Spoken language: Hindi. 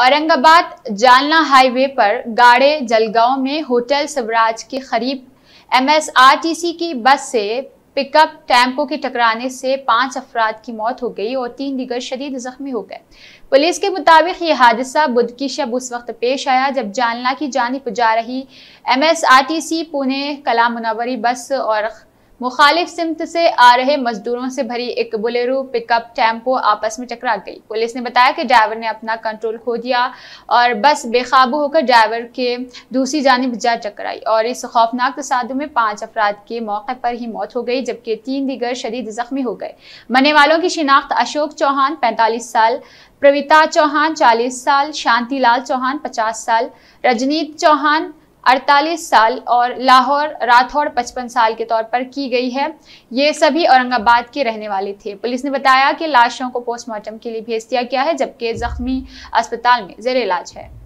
औरंगाबाद जालना हाईवे पर गाड़े जलगांव में होटल स्वराज के करीब एमएसआरटीसी की बस से पिकअप टेम्पो के टकराने से पांच अफराद की मौत हो गई और तीन दिगर शदीद जख्मी हो गए पुलिस के मुताबिक ये हादसा बुध की शब उस वक्त पेश आया जब जालना की जानब जा रही एमएसआरटीसी पुणे कला मुनावरी बस और मुखालिफ सिमत से आ रहे मजदूरों से भरी एक बुलेरो पिकअप टेम्पो आपस में टकरा गई पुलिस ने बताया कि ड्राइवर ने अपना कंट्रोल खो दिया और बस बेकाबू होकर ड्राइवर के दूसरी जानब जा टकराई और इस खौफनाक तसादु में पांच अफराद की मौके पर ही मौत हो गई जबकि तीन दिगर शदीद जख्मी हो गए मरने वालों की शिनाख्त अशोक चौहान पैंतालीस साल प्रविता चौहान चालीस साल शांति लाल चौहान पचास साल रजनीत चौहान 48 साल और लाहौर राठौर 55 साल के तौर पर की गई है ये सभी औरंगाबाद के रहने वाले थे पुलिस ने बताया कि लाशों को पोस्टमार्टम के लिए भेज दिया गया है जबकि जख्मी अस्पताल में जेर इलाज है